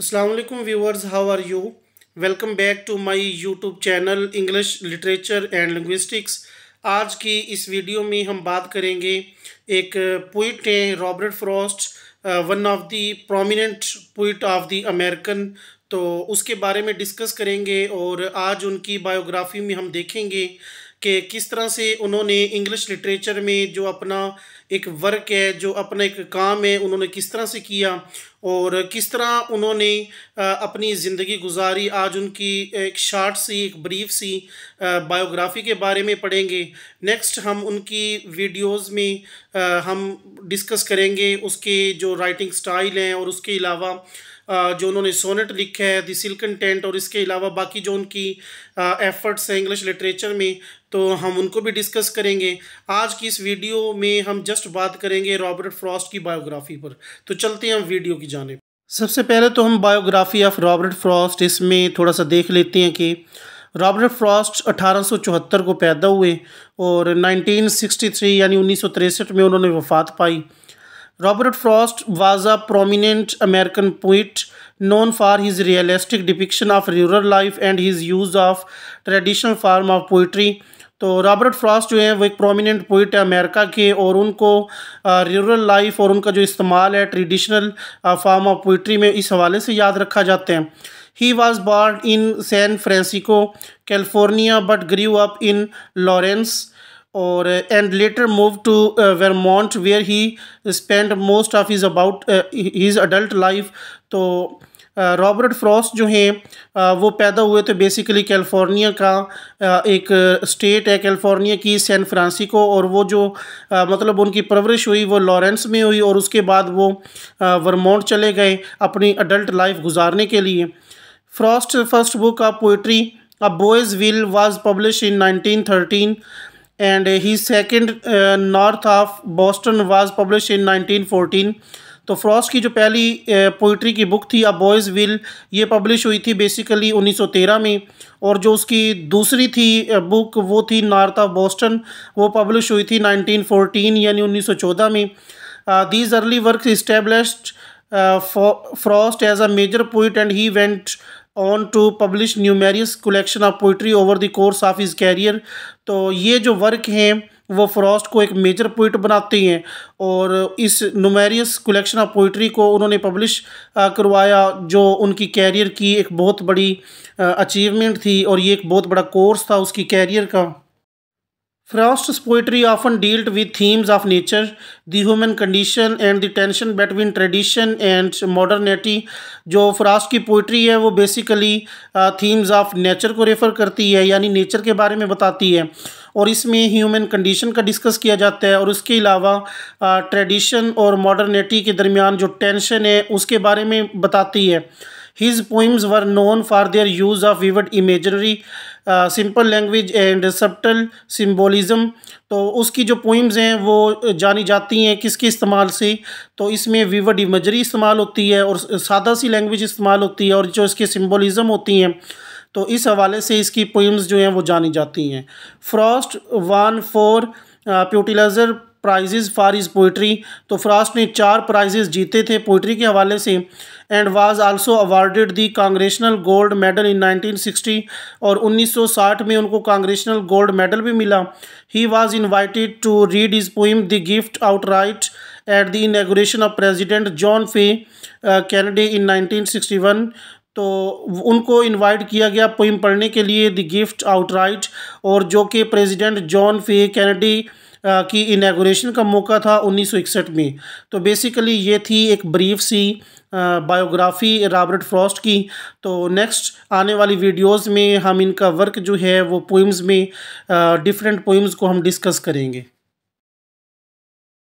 Aslam viewers how are you welcome back to my YouTube channel English literature and linguistics आज की इस video में हम बात करेंगे एक पोइट हैं Robert Frost one of the prominent poet of the American तो उसके बारे में डिस्कस करेंगे और आज उनकी बायोग्राफी में हम देखेंगे कि किस तरह से उन्होंने इंग्लिश लिटरेचर में जो अपना एक वर्क है जो अपना एक काम है उन्होंने किस तरह से किया और किस तरह उन्होंने अपनी ज़िंदगी गुजारी आज उनकी एक शार्ट सी एक ब्रीफ सी बायोग्राफी के बारे में पढ़ेंगे नेक्स्ट हम उनकी वीडियोस में हम डिस्कस करेंगे उसके जो राइटिंग स्टाइल हैं और उसके अलावा जो उन्होंने सोनेट लिखे हैं दी सिल्कन टेंट और इसके अलावा बाकी जो उनकी एफर्ट्स हैं इंग्लिश लिटरेचर में तो हम उनको भी डिस्कस करेंगे आज की इस वीडियो में हम जस्ट बात करेंगे रॉबर्ट फ्रॉस्ट की बायोग्राफी पर तो चलते हैं हम वीडियो की जानब सबसे पहले तो हम बायोग्राफी ऑफ रॉबर्ट फ्रॉस्ट इसमें थोड़ा सा देख लेते हैं कि रॉबर्ट फ्रॉस्ट 1874 को पैदा हुए और 1963 यानी उन्नीस में उन्होंने वफ़ात पाई Robert Frost was a prominent American poet known for his realistic depiction of rural life and his use of traditional form of poetry. तो रॉबर्ट फ्रॉस्ट जो हैं वो एक प्रोमिनेंट पोइट है अमेरिका के और उनको रूरल लाइफ और उनका जो इस्तेमाल है ट्रेडिशनल फॉर्म ऑफ पोइट्री में इस हवाले से याद रखा जाते हैं he was born in San Francisco California but grew up in Lawrence और and later move to to uh, he spend most of most about his adult life uh, तो रॉबर्ट uh, फ्रॉस्ट जो हैं uh, वो पैदा हुए तो basically California का एक स्टेट है कैलिफोर्निया की सैन फ्रांसिको और वो जो मतलब उनकी परवरिश हुई वो लॉरेंस में हुई और उसके बाद वो वर्मोंट चले गए अपनी अडल्ट लाइफ गुजारने के लिए Frost first book of poetry a boy's will was publish in 1913 he second North of of was publish in nineteen 1914 तो फ्रॉस्ट की जो पहली पोइट्री uh, की बुक थी अ बॉयज़ विल ये पब्लिश हुई थी बेसिकली 1913 में और जो उसकी दूसरी थी बुक uh, वो थी नॉर्थ ऑफ बॉस्टन वो पब्लिश हुई थी 1914 यानी 1914 में these early work establish Frost as a major poet and he went on to publish numerous collection of poetry over the course of his career तो ये जो वर्क हैं वो फ्रॉस्ट को एक मेजर पोइट बनाती हैं और इस नुमेरियस कलेक्शन ऑफ पोइट्री को उन्होंने पब्लिश करवाया जो उनकी कैरियर की एक बहुत बड़ी अचीवमेंट थी और ये एक बहुत बड़ा कोर्स था उसकी कैरियर का Frost's poetry often dealt with themes of nature, the human condition and the tension between tradition and modernity. जो Frost की poetry है वो basically uh, themes of nature को refer करती है यानी nature के बारे में बताती है और इसमें human condition का discuss किया जाता है और उसके अलावा uh, tradition और modernity के दरमियान जो tension है उसके बारे में बताती है His poems were known for their use of vivid imagery, uh, simple language and subtle symbolism. तो उसकी जो पोइम्स हैं वो uh, जानी जाती हैं किसके इस्तेमाल से तो इसमें vivid इमेजरी इस्तेमाल होती है और सादा सी लैंग्वेज इस्तेमाल होती है और जो इसके सिम्बोलिज़म होती हैं तो इस हवाले से इसकी पोइम्स जो हैं वो जानी जाती हैं Frost won four Pulitzer prizes for his poetry तो फ्रास्ट ने चार प्राइजेज़ जीते थे पोइट्री के हवाले से and was also awarded the congressional gold medal in 1960 और 1960 में उनको कांग्रेशनल गोल्ड मेडल भी मिला he was invited to read his poem the gift outright at the inauguration of president John F Kennedy in 1961 तो उनको invite किया गया poem पढ़ने के लिए द गिफ्ट आउट और जो कि प्रेजिडेंट जॉन फे कैनेडी की इनाग्रेशन का मौका था 1961 में तो बेसिकली ये थी एक ब्रीफ सी बायोग्राफी रॉबर्ट फ्रॉस्ट की तो नेक्स्ट आने वाली वीडियोस में हम इनका वर्क जो है वो पोइम्स में डिफरेंट पोइम्स को हम डिस्कस करेंगे